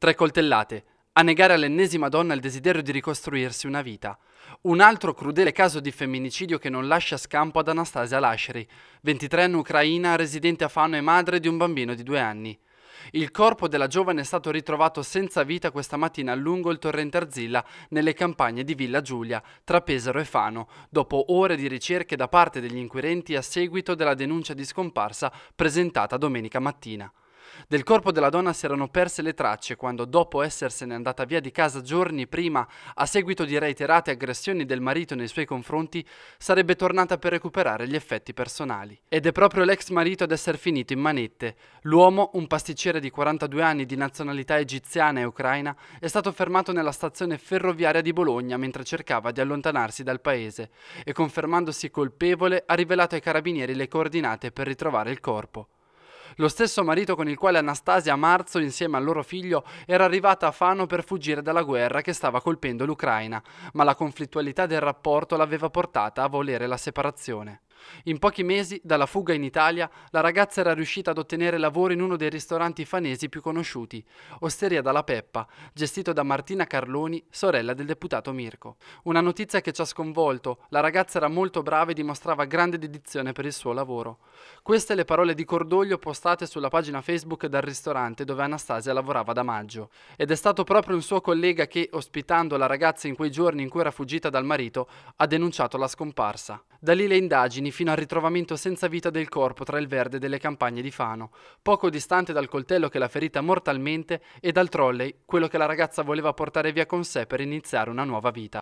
Tre coltellate, a negare all'ennesima donna il desiderio di ricostruirsi una vita. Un altro crudele caso di femminicidio che non lascia scampo ad Anastasia Lasheri, 23enne ucraina residente a Fano e madre di un bambino di due anni. Il corpo della giovane è stato ritrovato senza vita questa mattina lungo il torrente Arzilla, nelle campagne di Villa Giulia, tra Pesaro e Fano, dopo ore di ricerche da parte degli inquirenti a seguito della denuncia di scomparsa presentata domenica mattina. Del corpo della donna si erano perse le tracce quando, dopo essersene andata via di casa giorni prima, a seguito di reiterate aggressioni del marito nei suoi confronti, sarebbe tornata per recuperare gli effetti personali. Ed è proprio l'ex marito ad essere finito in manette. L'uomo, un pasticcere di 42 anni di nazionalità egiziana e ucraina, è stato fermato nella stazione ferroviaria di Bologna mentre cercava di allontanarsi dal paese e, confermandosi colpevole, ha rivelato ai carabinieri le coordinate per ritrovare il corpo lo stesso marito con il quale Anastasia a marzo insieme al loro figlio era arrivata a Fano per fuggire dalla guerra che stava colpendo l'Ucraina, ma la conflittualità del rapporto l'aveva portata a volere la separazione. In pochi mesi, dalla fuga in Italia, la ragazza era riuscita ad ottenere lavoro in uno dei ristoranti fanesi più conosciuti, Osteria dalla Peppa, gestito da Martina Carloni, sorella del deputato Mirko. Una notizia che ci ha sconvolto, la ragazza era molto brava e dimostrava grande dedizione per il suo lavoro. Queste le parole di cordoglio postate sulla pagina Facebook del ristorante dove Anastasia lavorava da maggio. Ed è stato proprio un suo collega che, ospitando la ragazza in quei giorni in cui era fuggita dal marito, ha denunciato la scomparsa. Da lì le indagini fino al ritrovamento senza vita del corpo tra il verde delle campagne di Fano, poco distante dal coltello che l'ha ferita mortalmente e dal trolley, quello che la ragazza voleva portare via con sé per iniziare una nuova vita.